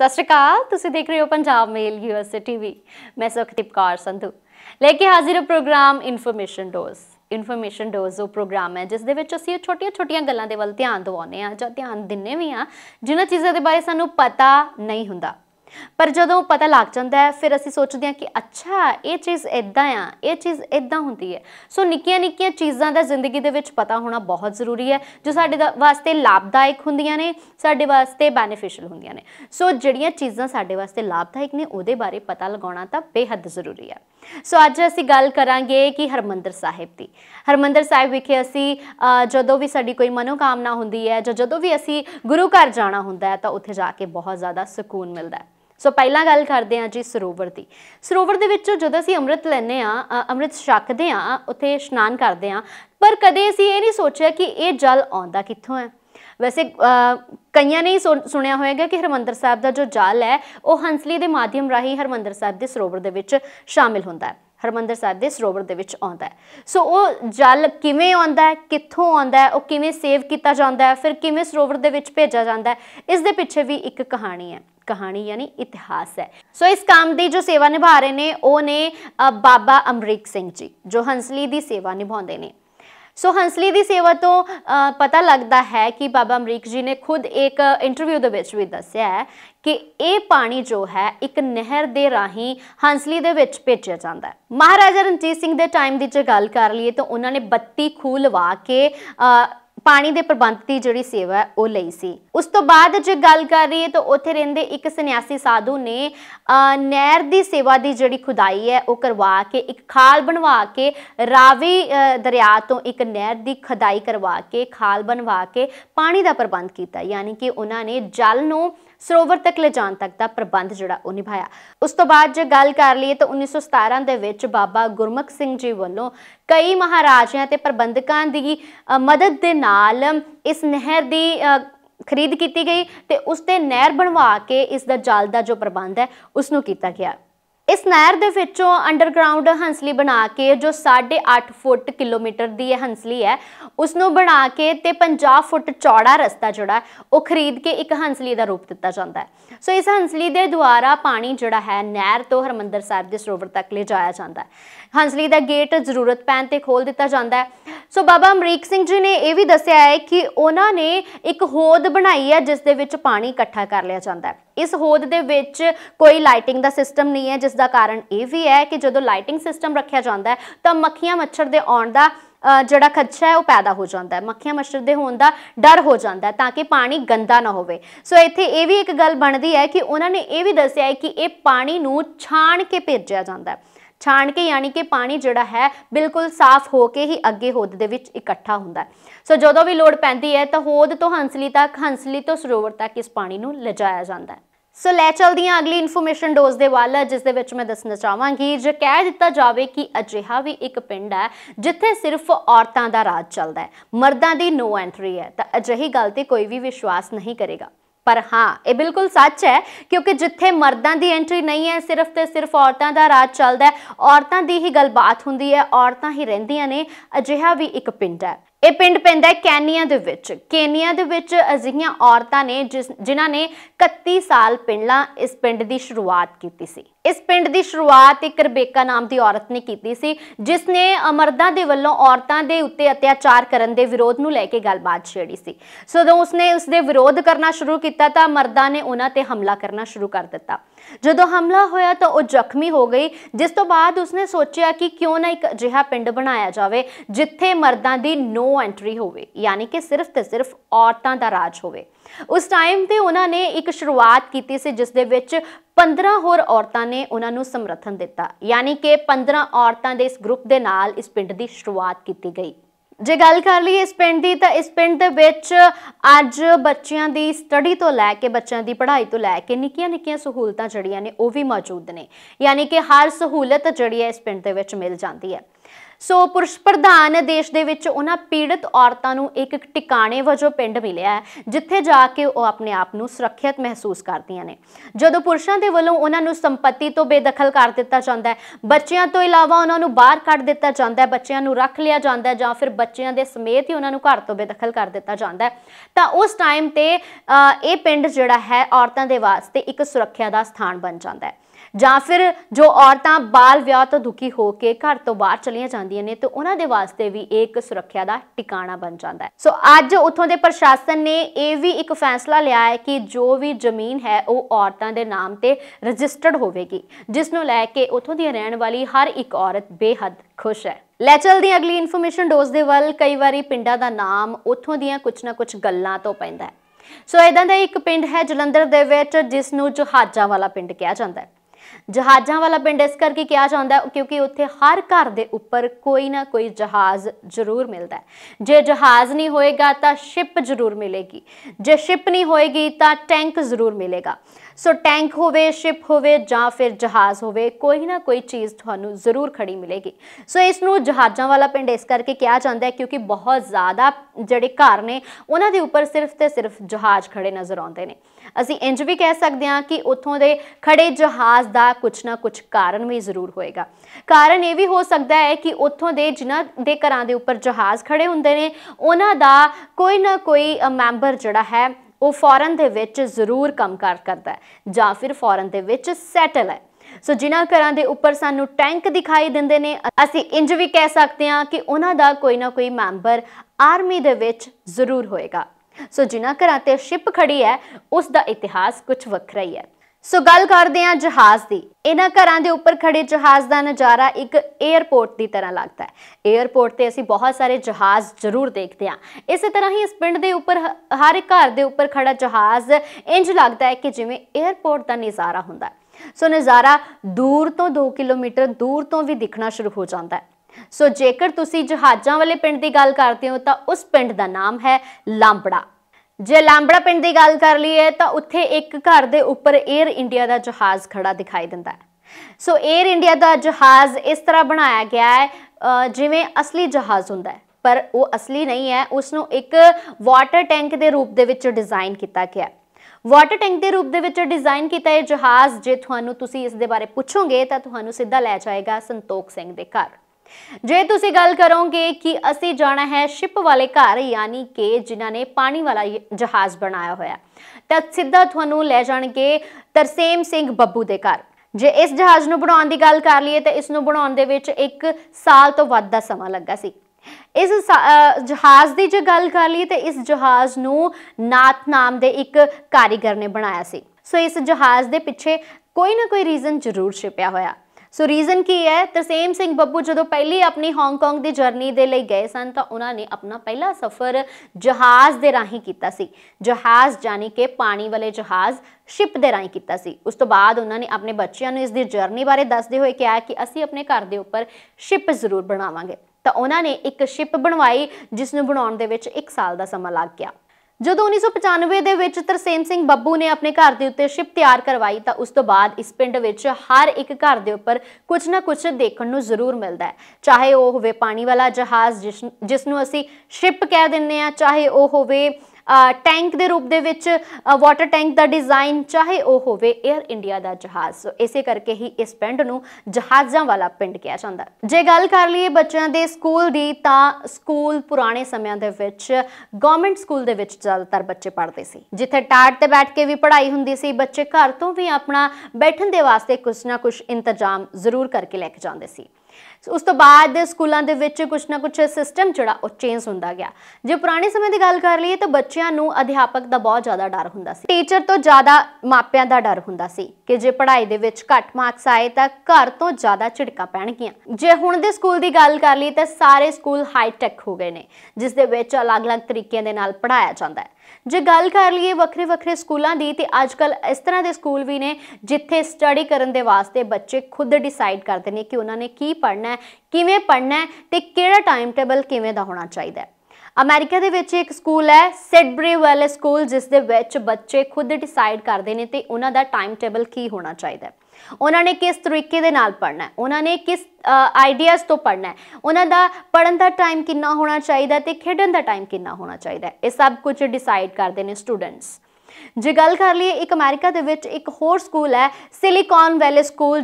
ਸਤਿ ਸ਼੍ਰੀ ਅਕਾਲ ਤੁਸੀਂ ਦੇਖ ਰਹੇ ਹੋ ਪੰਜਾਬ ਮੇਲ ਯੂਐਸਏ ਟੀਵੀ ਮੈਂ ਸੁਖਦੀਪ ਕੌਰ ਸੰਧੂ ਲੈ ਕੇ ਹਾਜ਼ਰ ਹਾਂ program information dose information dose ਉਹ ਪ੍ਰੋਗਰਾਮ ਹੈ ਜਿਸ ਦੇ ਵਿੱਚ ਅਸੀਂ ਛੋਟੀਆਂ-ਛੋਟੀਆਂ ਗੱਲਾਂ ਦੇ ਵੱਲ ਧਿਆਨ ਦਿਵਾਉਂਦੇ ਆ ਜਾਂ ਧਿਆਨ ਦਿੰਨੇ ਵੀ ਆ ਜਿਨ੍ਹਾਂ ਚੀਜ਼ਾਂ ਦੇ ਬਾਰੇ ਸਾਨੂੰ ਪਤਾ ਨਹੀਂ ਹੁੰਦਾ ਪਰ ਜਦੋਂ ਪਤਾ ਲੱਗ ਜਾਂਦਾ ਹੈ ਫਿਰ ਅਸੀਂ ਸੋਚਦੇ ਹਾਂ ਕਿ ਅੱਛਾ ਇਹ ਚੀਜ਼ ਇਦਾਂ ਆ ਇਹ ਚੀਜ਼ ਇਦਾਂ ਹੁੰਦੀ ਹੈ ਸੋ ਨਿੱਕੀਆਂ ਨਿੱਕੀਆਂ ਚੀਜ਼ਾਂ ਦਾ ਜ਼ਿੰਦਗੀ ਦੇ ਵਿੱਚ ਪਤਾ ਹੋਣਾ ਬਹੁਤ ਜ਼ਰੂਰੀ ਹੈ ਜੋ ਸਾਡੇ ਵਾਸਤੇ ਲਾਭਦਾਇਕ ਹੁੰਦੀਆਂ ਨੇ ਸਾਡੇ ਵਾਸਤੇ ਬੈਨੀਫੀਸ਼ੀਅਲ ਹੁੰਦੀਆਂ ਨੇ ਸੋ ਜਿਹੜੀਆਂ ਚੀਜ਼ਾਂ ਸਾਡੇ ਵਾਸਤੇ ਲਾਭਦਾਇਕ ਨੇ ਉਹਦੇ ਬਾਰੇ ਪਤਾ ਲਗਾਉਣਾ ਤਾਂ ਬੇਹੱਦ ਜ਼ਰੂਰੀ ਹੈ ਸੋ ਅੱਜ ਅਸੀਂ ਗੱਲ ਕਰਾਂਗੇ ਕਿ ਹਰਮੰਦਰ ਸਾਹਿਬ ਦੀ ਹਰਮੰਦਰ ਸਾਹਿਬ ਵਿਖੇ ਅਸੀਂ ਜਦੋਂ ਵੀ ਸਾਡੀ ਕੋਈ ਮਨੋਕਾਮਨਾ ਹੁੰਦੀ ਹੈ ਜਾਂ ਜਦੋਂ ਵੀ ਅਸੀਂ ਗੁਰੂ ਘਰ ਜਾਣਾ ਹੁੰਦਾ ਹੈ ਤਾਂ ਉੱਥੇ ਜਾ ਕੇ ਬਹੁਤ ਜ਼ਿਆਦਾ ਸਕੂਨ ਮਿਲਦਾ ਹੈ ਸੋ ਪਹਿਲਾਂ ਗੱਲ ਕਰਦੇ ਹਾਂ ਜੀ ਸਰੋਵਰ ਦੀ ਸਰੋਵਰ ਦੇ ਵਿੱਚੋਂ ਜਦੋਂ ਅਸੀਂ ਅੰਮ੍ਰਿਤ ਲੈਨੇ ਆ ਅੰਮ੍ਰਿਤ ਛਕਦੇ ਆ ਉੱਥੇ ਇਸ਼ਨਾਨ ਕਰਦੇ ਆ ਪਰ ਕਦੇ ਅਸੀਂ ਇਹ ਨਹੀਂ ਸੋਚਿਆ ਕਿ ਇਹ ਜਲ ਆਉਂਦਾ ਕਿੱਥੋਂ ਹੈ ਵੈਸੇ ਕਈਆਂ ਨੇ ਸੁਣਿਆ ਹੋਵੇਗਾ ਕਿ ਹਰਮੰਦਰ ਸਾਹਿਬ ਦਾ ਜੋ ਜਲ ਹੈ ਉਹ ਹੰਸਲੀ ਦੇ ਮਾਧਿਅਮ ਰਾਹੀਂ ਹਰਮੰਦਰ ਸਾਹਿਬ ਦੇ ਸਰੋਵਰ ਦੇ ਵਿੱਚ ਸ਼ਾਮਿਲ ਹੁੰਦਾ ਹੈ ਹਰਮੰਦਰ ਸਾਹਿਬ ਦੇ ਸਰੋਵਰ ਦੇ ਵਿੱਚ ਆਉਂਦਾ ਹੈ ਸੋ ਉਹ ਜਲ ਕਿਵੇਂ ਆਉਂਦਾ ਹੈ ਕਿੱਥੋਂ ਆਉਂਦਾ ਹੈ ਉਹ ਕਿਵੇਂ ਸੇਵ ਕੀਤਾ ਜਾਂਦਾ ਹੈ ਫਿਰ ਕਿਵੇਂ ਸਰੋਵਰ ਦੇ ਵਿੱਚ ਭੇਜਿਆ ਜਾਂਦਾ ਹੈ ਇਸ ਦੇ ਪਿੱਛੇ ਵੀ ਇੱਕ ਕਹਾਣੀ ਹੈ ਕਹਾਣੀ ਯਾਨੀ ਇਤਿਹਾਸ ਹੈ ਸੋ ਇਸ ਕੰਮ ਦੀ ਜੋ ਸੇਵਾ ਨਿਭਾ ਰਹੇ ਨੇ ਉਹ ਨੇ ਬਾਬਾ ਅਮਰੀਕ ਸਿੰਘ ਜੀ ਜੋ ਹੰਸਲੀ ਦੀ ਸੇਵਾ ਨਿਭਾਉਂਦੇ ਨੇ ਸੋ ਹੰਸਲੀ ਦੀ ਸੇਵਾ ਤੋਂ ਪਤਾ ਲੱਗਦਾ ਹੈ ਕਿ ਬਾਬਾ ਅਮਰੀਕ ਜੀ ਨੇ ਖੁਦ ਇੱਕ ਇੰਟਰਵਿਊ ਦੇ ਵਿੱਚ ਵੀ ਦੱਸਿਆ ਹੈ ਕਿ ਇਹ ਪਾਣੀ ਜੋ ਹੈ ਇੱਕ ਨਹਿਰ ਦੇ ਰਾਹੀਂ ਹੰਸਲੀ ਦੇ ਵਿੱਚ ਭੇਜਿਆ ਜਾਂਦਾ ਹੈ ਮਹਾਰਾਜਾ ਰਣਜੀਤ ਸਿੰਘ ਦੇ ਟਾਈਮ ਦੀ ਜੇ ਗੱਲ ਕਰ ਲਈਏ ਤਾਂ ਉਹਨਾਂ ਨੇ 32 ਖੂਲਵਾ ਕੇ ਪਾਣੀ ਦੇ ਪ੍ਰਬੰਧ ਦੀ ਜਿਹੜੀ ਸੇਵਾ ਉਹ ਲਈ ਸੀ ਉਸ ਤੋਂ ਬਾਅਦ ਜੇ ਗੱਲ ਕਰ ਰਹੀ ਹੈ ਤਾਂ ਉੱਥੇ ਰਹਿੰਦੇ ਇੱਕ ਸੰਨਿਆਸੀ ਸਾਧੂ ਨੇ ਨਹਿਰ ਦੀ ਸੇਵਾ ਦੀ ਜਿਹੜੀ ਖੁਦਾਈ ਹੈ ਉਹ ਕਰਵਾ ਕੇ ਇੱਕ ਖਾਲ ਬਣਵਾ ਕੇ ਰਾਵੀ ਦਰਿਆ ਤੋਂ ਇੱਕ ਨਹਿਰ ਦੀ ਖਦਾਈ ਕਰਵਾ ਕੇ ਖਾਲ ਬਣਵਾ ਕੇ ਪਾਣੀ ਦਾ ਪ੍ਰਬੰਧ ਕੀਤਾ ਯਾਨੀ ਕਿ ਉਹਨਾਂ ਨੇ ਜਲ ਨੂੰ ਸਰੋਵਰ ਤੱਕ ਲਿਜਾਣ ਤੱਕ ਦਾ ਪ੍ਰਬੰਧ ਜਿਹੜਾ ਉਹ ਨਿਭਾਇਆ ਉਸ ਤੋਂ ਬਾਅਦ ਜੇ ਗੱਲ ਕਰ ਲਈਏ ਤਾਂ 1917 ਦੇ ਵਿੱਚ ਬਾਬਾ ਗੁਰਮੁਖ ਸਿੰਘ ਜੀ ਵੱਲੋਂ ਕਈ ਮਹਾਰਾਜਿਆਂ ਤੇ ਪ੍ਰਬੰਧਕਾਂ ਦੀ ਮਦਦ ਦੇ ਨਾਲ ਇਸ ਨਹਿਰ ਦੀ ਖਰੀਦ ਕੀਤੀ ਗਈ ਤੇ ਉਸ ਤੇ ਨਹਿਰ ਬਣਵਾ ਕੇ ਇਸ ਦਾ ਜਲ ਦਾ ਜੋ ਪ੍ਰਬੰਧ ਹੈ ਉਸ ਨੂੰ ਕੀਤਾ ਗਿਆ ਇਸ ਨਹਿਰ ਦੇ ਵਿੱਚੋਂ ਅੰਡਰਗਰਾਉਂਡ ਹੰਸਲੀ ਬਣਾ ਕੇ ਜੋ 8.5 ਫੁੱਟ ਕਿਲੋਮੀਟਰ ਦੀ ਇਹ ਹੰਸਲੀ ਹੈ ਉਸ ਨੂੰ ਬਣਾ ਕੇ ਤੇ 50 ਫੁੱਟ ਚੌੜਾ ਰਸਤਾ ਜਿਹੜਾ ਉਹ ਖਰੀਦ ਕੇ ਇੱਕ ਹੰਸਲੀ ਦਾ ਰੂਪ ਦਿੱਤਾ ਜਾਂਦਾ ਹੈ ਸੋ ਇਸ ਹੰਸਲੀ ਦੇ ਦੁਆਰਾ ਪਾਣੀ ਜਿਹੜਾ ਹੈ ਨਹਿਰ ਤੋਂ ਹਰਮੰਦਰ ਸਾਹਿਬ ਦੇ ਸਰੋਵਰ ਤੱਕ ਲਿਜਾਇਆ ਜਾਂਦਾ ਹੈ ਹੰਸਲੀ ਦਾ ਗੇਟ ਜ਼ਰੂਰਤ ਪੈਣ ਤੇ ਖੋਲ ਦਿੱਤਾ ਜਾਂਦਾ ਹੈ ਸੋ ਬਾਬਾ ਅਮਰੀਕ ਸਿੰਘ ਜੀ ਨੇ ਇਹ ਵੀ ਦੱਸਿਆ ਹੈ ਕਿ ਉਹਨਾਂ ਨੇ ਇੱਕ ਹੋਦ ਬਣਾਈ ਹੈ ਜਿਸ ਦੇ ਵਿੱਚ ਪਾਣੀ ਇਕੱਠਾ ਕਰ ਲਿਆ ਜਾਂਦਾ ਹੈ ਇਸ ਹੋਦ ਦੇ ਵਿੱਚ ਕੋਈ ਲਾਈਟਿੰਗ ਦਾ ਸਿਸਟਮ ਨਹੀਂ ਹੈ ਜਿਸ ਦਾ ਕਾਰਨ ਇਹ ਵੀ ਹੈ ਕਿ ਜਦੋਂ ਲਾਈਟਿੰਗ ਸਿਸਟਮ ਰੱਖਿਆ ਜਾਂਦਾ ਹੈ ਤਾਂ ਮੱਖੀਆਂ ਮੱਛਰ ਦੇ ਆਉਣ ਦਾ ਜਿਹੜਾ ਖੱਛਾ ਹੈ ਉਹ ਪੈਦਾ ਹੋ ਜਾਂਦਾ ਹੈ ਮੱਖੀਆਂ ਮੱਛਰ ਦੇ ਹੋਣ ਦਾ ਡਰ ਹੋ ਜਾਂਦਾ ਹੈ ਤਾਂ ਕਿ ਪਾਣੀ ਗੰਦਾ ਨਾ ਹੋਵੇ ਸੋ ਇੱਥੇ ਇਹ ਵੀ ਇੱਕ ਗੱਲ ਬਣਦੀ ਹੈ ਕਿ ਉਹਨਾਂ ਨੇ ਇਹ ਵੀ ਦੱਸਿਆ ਹੈ ਕਿ ਇਹ ਪਾਣੀ ਨੂੰ ਛਾਣ ਕੇ ਭੇਜਿਆ ਜਾਂਦਾ ਹੈ ਛਾਣ ਕੇ ਯਾਨੀ ਕਿ ਪਾਣੀ ਜਿਹੜਾ ਹੈ ਬਿਲਕੁਲ ਸਾਫ਼ ਹੋ ਕੇ ਹੀ ਅੱਗੇ ਹੋਦ ਦੇ ਵਿੱਚ ਇਕੱਠਾ ਹੁੰਦਾ ਸੋ ਜਦੋਂ ਵੀ ਲੋੜ ਪੈਂਦੀ ਹੈ ਤਾਂ ਹੋਦ ਤੋਂ ਹੰਸਲੀ ਤੱਕ ਹੰਸਲੀ ਤੋਂ ਸਰੋਵਰ ਤੱਕ ਇਸ ਪਾਣੀ ਨੂੰ ਲਿਜਾਇਆ ਜਾਂਦਾ ਹੈ ਸੋ ਲੈ ਚਲਦੀ ਹਾਂ ਅਗਲੀ ਇਨਫੋਰਮੇਸ਼ਨ ਡੋਜ਼ ਦੇ ਵੱਲ ਜਿਸ ਦੇ ਵਿੱਚ ਮੈਂ ਦੱਸਣਾ ਚਾਹਾਂਗੀ ਜੇ ਕਹਿ ਦਿੱਤਾ ਜਾਵੇ ਕਿ ਅਜਿਹਾ ਵੀ ਇੱਕ ਪਿੰਡ ਹੈ ਜਿੱਥੇ ਸਿਰਫ ਔਰਤਾਂ ਦਾ ਰਾਜ ਚੱਲਦਾ ਹੈ ਮਰਦਾਂ ਦੀ ਨੋ ਐਂਟਰੀ ਹੈ ਤਾਂ ਅਜਿਹੀ ਗੱਲ ਤੇ ਕੋਈ ਵੀ ਵਿਸ਼ਵਾਸ ਨਹੀਂ ਕਰੇਗਾ ਪਰ ਹਾਂ ਇਹ ਬਿਲਕੁਲ ਸੱਚ ਹੈ ਕਿਉਂਕਿ ਜਿੱਥੇ ਮਰਦਾਂ ਦੀ ਐਂਟਰੀ ਨਹੀਂ ਹੈ ਸਿਰਫ ਤੇ ਸਿਰਫ ਔਰਤਾਂ ਦਾ ਰਾਜ ਚੱਲਦਾ ਹੈ ਔਰਤਾਂ ਦੀ ਹੀ ਗੱਲਬਾਤ ਹੁੰਦੀ ਹੈ ਔਰਤਾਂ ਹੀ ਰਹਿੰਦੀਆਂ ਨੇ ਅਜਿਹਾ ਵੀ ਇੱਕ ਪਿੰਡ ਹੈ ਇਹ ਪਿੰਡ ਪੈਂਦਾ ਕੈਨੀਆ ਦੇ ਵਿੱਚ ਕੈਨੀਆ ਦੇ ਵਿੱਚ ਅਜਿਹੀਆਂ ਔਰਤਾਂ ਨੇ ਜਿਨ੍ਹਾਂ ਨੇ 31 ਸਾਲ ਪਹਿਲਾਂ ਇਸ ਪਿੰਡ ਦੀ ਸ਼ੁਰੂਆਤ ਕੀਤੀ ਸੀ ਇਸ ਪਿੰਡ ਦੀ ਸ਼ੁਰੂਆਤ ਇੱਕ ਰਬੇਕਾ ਨਾਮ ਦੀ ਔਰਤ ਨੇ ਕੀਤੀ ਸੀ ਜਿਸ ਨੇ ਅਮਰਦਾਂ ਦੇ ਵੱਲੋਂ ਔਰਤਾਂ ਦੇ ਉੱਤੇ ਅਤਿਆਚਾਰ ਕਰਨ ਦੇ ਵਿਰੋਧ ਨੂੰ ਲੈ ਕੇ ਗੱਲਬਾਤ ਛੇੜੀ ਸੀ ਸੋ ਜਦੋਂ ਉਸਨੇ ਉਸ ਦੇ ਵਿਰੋਧ ਕਰਨਾ ਸ਼ੁਰੂ ਕੀਤਾ ਤਾਂ ਮਰਦਾਂ ਨੇ ਉਹਨਾਂ ਤੇ ਹਮਲਾ ਕਰਨਾ ਸ਼ੁਰੂ ਕਰ ਦਿੱਤਾ ਜਦੋਂ ਹਮਲਾ ਹੋਇਆ ਤਾਂ ਉਹ ਜ਼ਖਮੀ ਹੋ ਗਈ ਜਿਸ ਤੋਂ ਬਾਅਦ ਉਸਨੇ ਸੋਚਿਆ ਕਿ ਕਿਉਂ ਨਾ ਇੱਕ ਅਜਿਹਾ ਪਿੰਡ ਬਣਾਇਆ ਜਾਵੇ ਜਿੱਥੇ ਮਰਦਾਂ ਦੀ ਨੋ ਐਂਟਰੀ ਹੋਵੇ ਯਾਨੀ ਕਿ ਸਿਰਫ ਤੇ ਸਿਰਫ ਔਰਤਾਂ ਦਾ ਰਾਜ ਹੋਵੇ ਉਸ ਟਾਈਮ ਤੇ ਉਹਨਾਂ ਨੇ ਇੱਕ ਸ਼ੁਰੂਆਤ ਕੀਤੀ ਸੀ ਜਿਸ ਦੇ ਵਿੱਚ 15 ਹੋਰ ਔਰਤਾਂ ਨੇ ਉਹਨਾਂ ਨੂੰ ਸਮਰਥਨ ਦਿੱਤਾ ਯਾਨੀ ਕਿ 15 ਔਰਤਾਂ ਦੇ ਇਸ ਗਰੁੱਪ ਦੇ ਨਾਲ ਇਸ ਪਿੰਡ ਦੀ ਸ਼ੁਰੂਆਤ ਕੀਤੀ ਗਈ ਜੇ ਗੱਲ ਕਰ ਲਈਏ ਇਸ ਪਿੰਡ ਦੀ ਤਾਂ ਇਸ ਪਿੰਡ ਦੇ ਵਿੱਚ ਅੱਜ ਬੱਚਿਆਂ ਦੀ ਸਟੱਡੀ ਤੋਂ ਲੈ ਕੇ ਬੱਚਿਆਂ ਦੀ ਪੜ੍ਹਾਈ ਤੋਂ ਲੈ ਕੇ ਨਿੱਕੀਆਂ-ਨਿੱਕੀਆਂ ਸਹੂਲਤਾਂ ਜੜੀਆਂ ਨੇ ਉਹ ਵੀ ਮੌਜੂਦ ਨੇ ਯਾਨੀ ਕਿ ਹਰ ਸਹੂਲਤ ਜਿਹੜੀ ਹੈ ਇਸ ਪਿੰਡ ਦੇ ਵਿੱਚ ਮਿਲ ਜਾਂਦੀ ਹੈ ਸੋ ਪੁਰਸ਼ ਪ੍ਰਧਾਨ ਦੇਸ਼ ਦੇ ਵਿੱਚ ਉਹਨਾਂ ਪੀੜਤ ਔਰਤਾਂ ਨੂੰ ਇੱਕ ਟਿਕਾਣੇ ਵਜੋਂ ਪਿੰਡ ਮਿਲਿਆ ਹੈ ਜਿੱਥੇ ਜਾ ਕੇ ਉਹ ਆਪਣੇ ਆਪ ਨੂੰ ਸੁਰੱਖਿਅਤ ਮਹਿਸੂਸ ਕਰਦੀਆਂ ਨੇ ਜਦੋਂ ਪੁਰਸ਼ਾਂ ਦੇ ਵੱਲੋਂ ਉਹਨਾਂ ਨੂੰ ਸੰਪਤੀ ਤੋਂ ਬੇਦਖਲ ਕਰ ਦਿੱਤਾ ਜਾਂਦਾ ਹੈ ਬੱਚਿਆਂ ਤੋਂ ਇਲਾਵਾ ਉਹਨਾਂ ਨੂੰ ਬਾਹਰ ਕੱਢ ਦਿੱਤਾ ਜਾਂਦਾ ਹੈ ਬੱਚਿਆਂ ਨੂੰ ਰੱਖ ਲਿਆ ਜਾਂਦਾ ਹੈ ਜਾਂ ਫਿਰ ਬੱਚਿਆਂ ਦੇ ਸਮੇਤ ਹੀ ਉਹਨਾਂ ਨੂੰ ਘਰ ਤੋਂ ਬੇਦਖਲ ਕਰ ਦਿੱਤਾ ਜਾਂਦਾ ਹੈ ਤਾਂ ਉਸ ਟਾਈਮ ਤੇ ਇਹ ਪਿੰਡ ਜਿਹੜਾ ਹੈ ਔਰਤਾਂ ਦੇ ਵਾਸਤੇ ਇੱਕ ਸੁਰੱਖਿਆ ਦਾ ਸਥਾਨ ਬਣ ਜਾਂਦਾ ਹੈ ਜਾਂ ਫਿਰ ਜੋ ਔਰਤਾਂ ਬਾਲ ਵਿਆਹ ਤੋਂ ਦੁਖੀ ਹੋ ਕੇ ਘਰ ਤੋਂ ਬਾਹਰ ਚਲੀਆਂ ਜਾਂਦੀਆਂ ਨੇ ਤੇ ਉਹਨਾਂ ਦੇ ਵਾਸਤੇ ਵੀ ਇੱਕ ਸੁਰੱਖਿਆ ਦਾ ਟਿਕਾਣਾ ਬਣ ਜਾਂਦਾ ਹੈ ਸੋ ਅੱਜ ਉਥੋਂ ਦੇ ਪ੍ਰਸ਼ਾਸਨ ਨੇ ਇਹ ਵੀ ਇੱਕ ਫੈਸਲਾ ਲਿਆ ਹੈ ਕਿ ਜੋ ਵੀ ਜ਼ਮੀਨ ਹੈ ਉਹ ਔਰਤਾਂ ਦੇ ਨਾਮ ਤੇ ਰਜਿਸਟਰਡ ਹੋਵੇਗੀ ਜਿਸ ਨੂੰ ਲੈ ਕੇ ਉਥੋਂ ਦੀ ਰਹਿਣ ਵਾਲੀ ਹਰ ਇੱਕ ਔਰਤ ਬੇਹੱਦ ਖੁਸ਼ ਹੈ ਲੈ ਚਲਦੀ ਅਗਲੀ ਇਨਫੋਰਮੇਸ਼ਨ ਡੋਜ਼ ਦੇ ਵੱਲ ਕਈ ਵਾਰੀ ਪਿੰਡਾਂ ਦਾ ਨਾਮ ਉਥੋਂ ਦੀਆਂ ਕੁਝ ਨਾ ਕੁਝ ਗੱਲਾਂ ਤੋਂ ਪੈਂਦਾ ਹੈ ਸੋ ਇਦਾਂ ਦਾ ਇੱਕ ਪਿੰਡ ਹੈ ਜਲੰਧਰ ਦੇ ਵਿੱਚ ਜਿਸ ਨੂੰ ਜਹਾਜ਼ਾਂ ਵਾਲਾ ਪਿੰਡ ਕਿਹਾ ਜਾਂਦਾ ਹੈ ਜਹਾਜ਼ਾਂ ਵਾਲਾ ਪਿੰਡ ਇਸ ਕਰਕੇ ਕਿਹਾ ਜਾਂਦਾ ਕਿਉਂਕਿ ਉੱਥੇ ਹਰ ਘਰ ਦੇ ਉੱਪਰ ਕੋਈ ਨਾ ਕੋਈ ਜਹਾਜ਼ ਜ਼ਰੂਰ ਮਿਲਦਾ ਹੈ ਜੇ ਜਹਾਜ਼ ਨਹੀਂ ਹੋਏਗਾ ਤਾਂ ਸ਼ਿਪ ਜ਼ਰੂਰ ਮਿਲੇਗੀ ਜੇ ਸ਼ਿਪ ਨਹੀਂ ਹੋਏਗੀ ਤਾਂ ਟੈਂਕ ਜ਼ਰੂਰ ਮਿਲੇਗਾ ਸੋ ਟੈਂਕ ਹੋਵੇ ਸ਼ਿਪ ਹੋਵੇ ਜਾਂ ਫਿਰ ਜਹਾਜ਼ ਹੋਵੇ ਕੋਈ ਨਾ ਕੋਈ ਚੀਜ਼ ਤੁਹਾਨੂੰ ਜ਼ਰੂਰ ਖੜੀ ਮਿਲੇਗੀ ਸੋ ਇਸ ਨੂੰ ਜਹਾਜ਼ਾਂ ਵਾਲਾ ਪਿੰਡ ਇਸ ਕਰਕੇ ਕਿਹਾ ਜਾਂਦਾ ਹੈ ਕਿਉਂਕਿ ਬਹੁਤ ਜ਼ਿਆਦਾ ਜਿਹੜੇ ਘਰ ਨੇ ਉਹਨਾਂ ਦੇ ਉੱਪਰ ਸਿਰਫ ਤੇ ਸਿਰਫ ਜਹਾਜ਼ ਖੜੇ ਨਜ਼ਰ ਆਉਂਦੇ ਨੇ ਅਸੀਂ ਇੰਜ ਵੀ ਕਹਿ ਸਕਦੇ ਹਾਂ ਕਿ ਉੱਥੋਂ ਦੇ ਖੜੇ ਜਹਾਜ਼ ਦਾ ਕੁਝ ਨਾ ਕੁਝ ਕਾਰਨ ਵੀ ਜ਼ਰੂਰ ਹੋਏਗਾ ਕਾਰਨ ਇਹ ਵੀ ਹੋ ਸਕਦਾ ਹੈ ਕਿ ਉੱਥੋਂ ਦੇ ਜਿਨ੍ਹਾਂ ਦੇ ਘਰਾਂ ਦੇ ਉੱਪਰ ਜਹਾਜ਼ ਖੜੇ ਹੁੰਦੇ ਨੇ ਉਹਨਾਂ ਦਾ ਕੋਈ ਨਾ ਕੋਈ ਮੈਂਬਰ ਜਿਹੜਾ ਹੈ ਉਹ ਫੋਰਨ ਦੇ ਵਿੱਚ ਜ਼ਰੂਰ ਕੰਮ ਕਰਦਾ ਹੈ ਜਾਂ ਫਿਰ ਫੋਰਨ ਦੇ ਵਿੱਚ ਸੈਟਲ ਹੈ ਸੋ ਜਿਨ੍ਹਾਂ ਘਰਾਂ ਦੇ ਉੱਪਰ ਸਾਨੂੰ ਟੈਂਕ ਦਿਖਾਈ ਦਿੰਦੇ ਨੇ ਅਸੀਂ ਇੰਜ ਵੀ ਕਹਿ ਸਕਦੇ ਹਾਂ ਕਿ ਉਹਨਾਂ ਦਾ ਕੋਈ ਨਾ ਕੋਈ ਮੈਂਬਰ ਆਰਮੀ ਦੇ ਵਿੱਚ ਜ਼ਰੂਰ ਹੋਏਗਾ ਸੋ ਜਿਨ੍ਹਾਂ ਘਰਾਂ ਤੇ ਸ਼ਿਪ ਖੜੀ ਹੈ ਉਸ ਦਾ ਇਤਿਹਾਸ ਕੁਝ ਵੱਖਰਾ ਹੀ ਹੈ ਸੋ ਗੱਲ ਕਰਦੇ ਹਾਂ ਜਹਾਜ਼ ਦੀ ਇਹਨਾਂ ਘਰਾਂ ਦੇ ਉੱਪਰ ਖੜੇ ਜਹਾਜ਼ ਦਾ ਨਜ਼ਾਰਾ ਇੱਕ 에ਅਰਪੋਰਟ ਦੀ ਤਰ੍ਹਾਂ ਲੱਗਦਾ ਹੈ 에ਅਰਪੋਰਟ ਤੇ ਅਸੀਂ ਬਹੁਤ ਸਾਰੇ ਜਹਾਜ਼ ਜ਼ਰੂਰ ਦੇਖਦੇ ਹਾਂ ਇਸੇ ਤਰ੍ਹਾਂ ਹੀ ਇਸ ਪਿੰਡ ਦੇ ਉੱਪਰ ਹਰ ਇੱਕ ਘਰ ਦੇ ਉੱਪਰ ਖੜਾ ਜਹਾਜ਼ ਇੰਜ ਲੱਗਦਾ ਹੈ ਕਿ ਜਿਵੇਂ 에ਅਰਪੋਰਟ ਦਾ ਨਜ਼ਾਰਾ ਹੁੰਦਾ ਸੋ ਨਜ਼ਾਰਾ ਦੂਰ ਤੋਂ 2 ਕਿਲੋਮੀਟਰ ਦੂਰ ਤੋਂ ਵੀ ਦਿਖਣਾ ਸ਼ੁਰੂ ਹੋ ਜਾਂਦਾ ਹੈ ਸੋ ਜੇਕਰ ਤੁਸੀਂ ਜਹਾਜ਼ਾਂ ਵਾਲੇ ਪਿੰਡ ਦੀ ਗੱਲ ਕਰਦੇ ਹੋ ਤਾਂ ਉਸ ਪਿੰਡ ਦਾ ਨਾਮ ਹੈ ਲਾਂਬੜਾ ਜੇ ਲਾਂਬੜਾ ਪਿੰਡ ਦੀ ਗੱਲ ਕਰ ਲਈਏ ਤਾਂ ਉੱਥੇ ਇੱਕ ਘਰ ਦੇ ਉੱਪਰ 에ਅਰ ਇੰਡੀਆ ਦਾ ਜਹਾਜ਼ ਖੜਾ ਦਿਖਾਈ ਦਿੰਦਾ ਹੈ ਸੋ 에ਅਰ ਇੰਡੀਆ ਦਾ ਜਹਾਜ਼ ਇਸ ਤਰ੍ਹਾਂ ਬਣਾਇਆ ਗਿਆ ਹੈ ਜਿਵੇਂ ਅਸਲੀ ਜਹਾਜ਼ ਹੁੰਦਾ ਹੈ ਪਰ ਉਹ ਅਸਲੀ ਨਹੀਂ ਹੈ ਉਸ ਨੂੰ ਇੱਕ ਵਾਟਰ ਟੈਂਕ ਦੇ ਰੂਪ ਦੇ ਵਿੱਚ ਡਿਜ਼ਾਈਨ ਕੀਤਾ ਗਿਆ ਵਾਟਰ ਟੈਂਕ ਦੇ ਰੂਪ ਦੇ ਵਿੱਚ ਡਿਜ਼ਾਈਨ ਕੀਤਾ ਇਹ ਜਹਾਜ਼ ਜੇ ਤੁਹਾਨੂੰ ਤੁਸੀਂ ਇਸ ਦੇ ਬਾਰੇ ਪੁੱਛੋਗੇ ਤਾਂ ਤੁਹਾਨੂੰ ਸਿੱਧਾ ਲੈ ਜਾਏਗਾ ਸੰਤੋਖ ਸਿੰਘ ਦੇ ਘਰ ਜੇ ਤੁਸੀਂ ਗੱਲ ਕਰੋਗੇ ਕਿ ਅਸੀਂ ਜਾਣਾ ਹੈ ਸ਼ਿਪ ਵਾਲੇ ਘਰ ਯਾਨੀ ਕਿ ਜਿਨ੍ਹਾਂ ਨੇ ਪਾਣੀ ਵਾਲਾ ਜਹਾਜ਼ ਬਣਾਇਆ ਹੋਇਆ ਤਾਂ ਸਿੱਧਾ ਤੁਹਾਨੂੰ ਲੈ ਜਾਣਗੇ ਤਰਸੇਮ ਸਿੰਘ ਬੱਬੂ ਦੇ ਘਰ ਜੇ ਇਸ ਜਹਾਜ਼ ਨੂੰ ਬਣਾਉਣ ਦੀ ਗੱਲ ਕਰ ਲਈਏ ਤਾਂ ਇਸ ਨੂੰ ਬਣਾਉਣ ਦੇ ਵਿੱਚ ਇੱਕ ਸਾਲ ਤੋਂ ਵੱਧ ਦਾ ਸਮਾਂ ਲੱਗਾ ਸੀ ਇਸ ਜਹਾਜ਼ ਦੀ ਜੇ ਗੱਲ ਕਰ ਲਈਏ ਤਾਂ ਇਸ ਜਹਾਜ਼ ਨੂੰ ਨਾਥ ਨਾਮ ਦੇ ਇੱਕ ਕਾਰੀਗਰ ਨੇ ਬਣਾਇਆ ਸੀ ਸੋ ਇਸ ਜਹਾਜ਼ ਦੇ ਪਿੱਛੇ ਕੋਈ ਨਾ ਕੋਈ ਰੀਜ਼ਨ ਜ਼ਰੂਰ ਛਿਪਿਆ ਹੋਇਆ ਸੋ ਰੀਜ਼ਨ ਕੀ ਹੈ ਤਰਸੇਮ ਸਿੰਘ ਬੱਬੂ ਜਦੋਂ ਪਹਿਲੀ ਆਪਣੀ ਹਾਂਗਕਾਂਗ ਦੀ ਜਰਨੀ ਦੇ ਲਈ ਗਏ ਸਨ ਤਾਂ ਉਹਨਾਂ ਨੇ ਆਪਣਾ ਪਹਿਲਾ ਸਫ਼ਰ ਜਹਾਜ਼ ਦੇ ਰਾਹੀਂ ਕੀਤਾ ਸੀ ਜਹਾਜ਼ ਜਾਨੀ ਕਿ ਪਾਣੀ ਵਾਲੇ ਜਹਾਜ਼ ਸ਼ਿਪ ਦੇ ਰਾਹੀਂ ਕੀਤਾ ਸੀ ਉਸ ਤੋਂ ਬਾਅਦ ਉਹਨਾਂ ਨੇ ਆਪਣੇ ਬੱਚਿਆਂ ਨੂੰ ਇਸ ਦੀ ਜਰਨੀ ਬਾਰੇ ਦੱਸਦੇ ਹੋਏ ਕਿਹਾ ਕਿ ਅਸੀਂ ਆਪਣੇ ਘਰ ਦੇ ਉੱਪਰ ਸ਼ਿਪ ਜ਼ਰੂਰ ਬਣਾਵਾਂਗੇ ਤਾਂ ਉਹਨਾਂ ਨੇ ਇੱਕ ਸ਼ਿਪ ਬਣਵਾਈ ਜਿਸ ਨੂੰ ਬਣਾਉਣ ਦੇ ਵਿੱਚ 1 ਸਾਲ ਦਾ ਸਮਾਂ ਲੱਗ ਗਿਆ ਜਦੋਂ 1995 ਦੇ ਵਿੱਚ ਤਰਸੇਮ ਸਿੰਘ ਬੱਬੂ ਨੇ ਆਪਣੇ ਘਰ ਦੇ ਉੱਤੇ ਸ਼ਿਪ ਤਿਆਰ ਕਰਵਾਈ ਤਾਂ ਉਸ ਤੋਂ ਬਾਅਦ ਇਸ ਪਿੰਡ ਵਿੱਚ ਹਰ ਇੱਕ ਘਰ ਦੇ ਉੱਪਰ ਕੁਝ ਨਾ ਕੁਝ ਦੇਖਣ ਨੂੰ ਜ਼ਰੂਰ ਮਿਲਦਾ ਹੈ ਚਾਹੇ ਉਹ ਹੋਵੇ ਪਾਣੀ ਵਾਲਾ ਜਹਾਜ਼ ਜਿਸ ਨੂੰ ਅਸੀਂ ਸ਼ਿਪ ਕਹਿ ਦਿੰਨੇ ਆ ਚਾਹੇ ਉਹ ਹੋਵੇ ਟੈਂਕ ਦੇ ਰੂਪ ਦੇ ਵਿੱਚ ਵਾਟਰ ਟੈਂਕ ਦਾ ਡਿਜ਼ਾਈਨ ਚਾਹੇ ਉਹ ਹੋਵੇ 에ਅਰ ਇੰਡੀਆ ਦਾ ਜਹਾਜ਼ ਸੋ ਇਸੇ ਕਰਕੇ ਹੀ ਇਸ ਪਿੰਡ ਨੂੰ ਜਹਾਜ਼ਾਂ ਵਾਲਾ ਪਿੰਡ ਕਿਹਾ ਜਾਂਦਾ ਜੇ ਗੱਲ ਕਰ ਲਈਏ ਬੱਚਿਆਂ ਦੇ ਸਕੂਲ ਦੀ ਤਾਂ ਸਕੂਲ ਪੁਰਾਣੇ ਸਮਿਆਂ ਦੇ ਵਿੱਚ ਗਵਰਨਮੈਂਟ ਸਕੂਲ ਦੇ ਵਿੱਚ ਜ਼ਿਆਦਾਤਰ ਬੱਚੇ ਪੜ੍ਹਦੇ ਸੀ ਜਿੱਥੇ ਟਾਟ ਤੇ ਬੈਠ ਕੇ ਵੀ ਪੜ੍ਹਾਈ ਹੁੰਦੀ ਸੀ ਬੱਚੇ ਘਰ ਤੋਂ ਵੀ ਆਪਣਾ ਬੈਠਣ ਦੇ ਵਾਸਤੇ ਕੁਝ ਨਾ ਕੁਝ ਇੰਤਜ਼ਾਮ ਜ਼ਰੂਰ ਕਰਕੇ ਲੈ ਕੇ ਜਾਂਦੇ ਸੀ ਉਸ ਤੋਂ ਬਾਅਦ ਸਕੂਲਾਂ ਦੇ ਵਿੱਚ ਕੁਝ ਨਾ ਕੁਝ ਸਿਸਟਮ ਜਿਹੜਾ ਉਹ ਚੇਂਜ ਹੁੰਦਾ ਗਿਆ ਜੇ ਪੁਰਾਣੇ ਸਮੇਂ ਦੀ ਗੱਲ ਕਰ ਲਈਏ ਤਾਂ ਬੱਚਿਆਂ ਨੂੰ ਅਧਿਆਪਕ ਦਾ ਬਹੁਤ ਜ਼ਿਆਦਾ ਡਰ ਹੁੰਦਾ ਸੀ ਟੀਚਰ ਤੋਂ ਜ਼ਿਆਦਾ ਮਾਪਿਆਂ ਦਾ ਡਰ ਹੁੰਦਾ ਸੀ ਕਿ ਜੇ ਪੜ੍ਹਾਈ ਦੇ ਵਿੱਚ ਘੱਟ ਮਾਰਕਸ ਆਏ ਤਾਂ ਘਰ ਤੋਂ ਜ਼ਿਆਦਾ ਪੈਣ ਪੈਣਗੀਆਂ ਜੇ ਹੁਣ ਦੇ ਸਕੂਲ ਦੀ ਗੱਲ ਕਰ ਲਈ ਤਾਂ ਸਾਰੇ ਸਕੂਲ ਹਾਈ ਟੈਕ ਹੋ ਗਏ ਨੇ ਜਿਸ ਦੇ ਵਿੱਚ ਅਲੱਗ-ਅਲੱਗ ਤਰੀਕਿਆਂ ਦੇ ਨਾਲ ਪੜਾਇਆ ਜਾਂਦਾ ਹੈ ਜੇ ਗੱਲ ਕਰ ਲਈਏ ਵੱਖਰੇ-ਵੱਖਰੇ ਸਕੂਲਾਂ ਦੀ ਤੇ ਅੱਜਕੱਲ ਇਸ ਤਰ੍ਹਾਂ ਦੇ ਸਕੂਲ ਵੀ ਨੇ ਜਿੱਥੇ ਸਟੱਡੀ ਕਰਨ ਦੇ ਵਾਸਤੇ ਬੱਚੇ ਖੁਦ ਡਿਸਾਈਡ ਕਰਦੇ ਨੇ ਕਿ ਉਹਨਾਂ ਨੇ ਕੀ ਪੜ੍ਹਨਾ ਹੈ ਕਿਵੇਂ ਪੜ੍ਹਨਾ ਹੈ ਤੇ ਕਿਹੜਾ ਟਾਈਮ ਟੇਬਲ ਕਿਵੇਂ ਦਾ ਹੋਣਾ ਚਾਹੀਦਾ ਹੈ ਅਮਰੀਕਾ ਦੇ ਵਿੱਚ ਇੱਕ ਸਕੂਲ ਹੈ ਸੈਡਬਰੀ ਵੈਲ ਸਕੂਲ ਜਿਸ ਦੇ ਵਿੱਚ ਬੱਚੇ ਖੁਦ ਡਿਸਾਈਡ ਕਰਦੇ ਨੇ ਤੇ ਉਹਨਾਂ ਦਾ ਟਾਈਮ ਟੇਬਲ ਕੀ ਹੋਣਾ ਚਾਹੀਦਾ ਹੈ ਉਹਨਾਂ ਨੇ ਕਿਸ ਤਰੀਕੇ ਦੇ ਨਾਲ ਪੜਨਾ ਹੈ ਉਹਨਾਂ ਨੇ ਕਿਸ ਆਈਡੀਆਜ਼ ਤੋਂ ਪੜਨਾ ਹੈ ਉਹਨਾਂ ਦਾ ਪੜਨ ਦਾ ਟਾਈਮ ਕਿੰਨਾ ਹੋਣਾ ਚਾਹੀਦਾ ਤੇ ਖੇਡਣ ਦਾ ਟਾਈਮ ਕਿੰਨਾ ਹੋਣਾ ਚਾਹੀਦਾ ਇਹ ਸਭ ਕੁਝ ਡਿਸਾਈਡ ਕਰਦੇ ਨੇ ਸਟੂਡੈਂਟਸ ਜੇ ਗੱਲ ਕਰ ਲਈਏ ਇੱਕ ਅਮਰੀਕਾ ਦੇ ਵਿੱਚ ਇੱਕ ਹੋਰ ਸਕੂਲ ਹੈ ਸਿਲੀਕਨ ਵੈਲੀ ਸਕੂਲ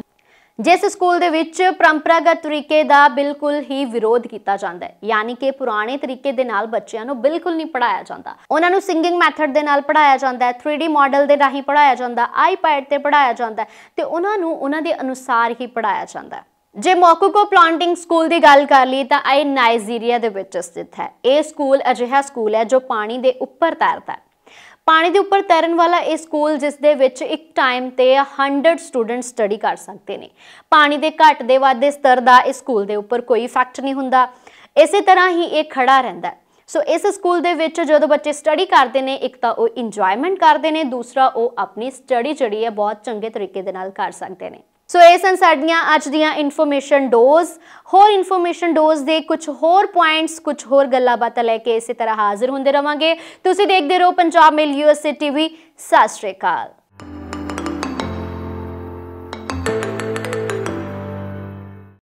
ਜਿਸ ਸਕੂਲ ਦੇ ਵਿੱਚ ਪਰੰਪਰਾਗਤ ਤਰੀਕੇ ਦਾ ਬਿਲਕੁਲ ਹੀ ਵਿਰੋਧ ਕੀਤਾ ਜਾਂਦਾ ਹੈ ਯਾਨੀ ਕਿ ਪੁਰਾਣੇ ਤਰੀਕੇ ਦੇ ਨਾਲ ਬੱਚਿਆਂ ਨੂੰ ਬਿਲਕੁਲ ਨਹੀਂ ਪੜਾਇਆ ਜਾਂਦਾ ਉਹਨਾਂ ਨੂੰ ਸਿੰਗਿੰਗ ਮੈਥਡ ਦੇ ਨਾਲ ਪੜਾਇਆ ਜਾਂਦਾ ਹੈ 3D ਮਾਡਲ ਦੇ ਰਾਹੀਂ ਪੜਾਇਆ ਜਾਂਦਾ ਆਈਪੈਡ ਤੇ ਪੜਾਇਆ ਜਾਂਦਾ ਤੇ ਉਹਨਾਂ ਨੂੰ ਉਹਨਾਂ ਦੇ ਅਨੁਸਾਰ ਹੀ ਪੜਾਇਆ ਜਾਂਦਾ ਜੇ ਮੋਕੋਕੋ ਪਲਾਂਟਿੰਗ ਸਕੂਲ ਦੀ ਗੱਲ ਕਰ ਲਈ ਤਾਂ ਇਹ ਨਾਈਜੀਰੀਆ ਦੇ ਵਿੱਚ ਸਥਿਤ ਹੈ ਇਹ ਸਕੂਲ ਅਜਿਹਾ ਸਕੂਲ ਹੈ ਜੋ ਪਾਣੀ ਦੇ ਉੱਪਰ ਤੈਰਦਾ ਹੈ ਪਾਣੀ ਦੇ ਉੱਪਰ ਤੈਰਨ ਵਾਲਾ ਇਹ ਸਕੂਲ ਜਿਸ ਦੇ ਵਿੱਚ ਇੱਕ ਟਾਈਮ ਤੇ 100 ਸਟੂਡੈਂਟ ਸਟੱਡੀ ਕਰ ਸਕਦੇ ਨੇ ਪਾਣੀ ਦੇ ਘਟ ਦੇ ਵਾਧੇ ਸਤਰ ਦਾ ਇਸ ਸਕੂਲ ਦੇ ਉੱਪਰ ਕੋਈ ਇਫੈਕਟ ਨਹੀਂ ਹੁੰਦਾ ਇਸੇ ਤਰ੍ਹਾਂ ਹੀ ਇਹ ਖੜਾ ਰਹਿੰਦਾ ਸੋ ਇਸ ਸਕੂਲ ਦੇ ਵਿੱਚ ਜਦੋਂ ਬੱਚੇ ਸਟੱਡੀ ਕਰਦੇ ਨੇ ਇੱਕ ਤਾਂ ਉਹ ਇੰਜੋਇਮੈਂਟ ਕਰਦੇ ਨੇ ਦੂਸਰਾ ਉਹ ਆਪਣੀ ਸਟੱਡੀ ਜਿਹੜੀ ਹੈ ਬਹੁਤ ਚੰਗੇ ਤਰੀਕੇ ਦੇ ਨਾਲ ਕਰ ਸਕਦੇ ਨੇ ਸੋ ਇਹ ਸਨ ਸਾਡੀਆਂ ਅੱਜ ਦੀਆਂ ਇਨਫੋਰਮੇਸ਼ਨ ਡੋਜ਼ ਹੋਰ ਇਨਫੋਰਮੇਸ਼ਨ ਡੋਜ਼ ਦੇ ਕੁਝ ਹੋਰ ਪੁਆਇੰਟਸ ਕੁਝ ਹੋਰ ਗੱਲਾਂ ਬਾਤਾਂ ਲੈ ਕੇ ਇਸੇ ਤਰ੍ਹਾਂ ਹਾਜ਼ਰ ਹੁੰਦੇ ਰਵਾਂਗੇ ਤੁਸੀਂ ਦੇਖਦੇ ਰਹੋ ਪੰਜਾਬ ਮੇਲ ਯੂਐਸਏ ਟੀਵੀ ਸਤਿ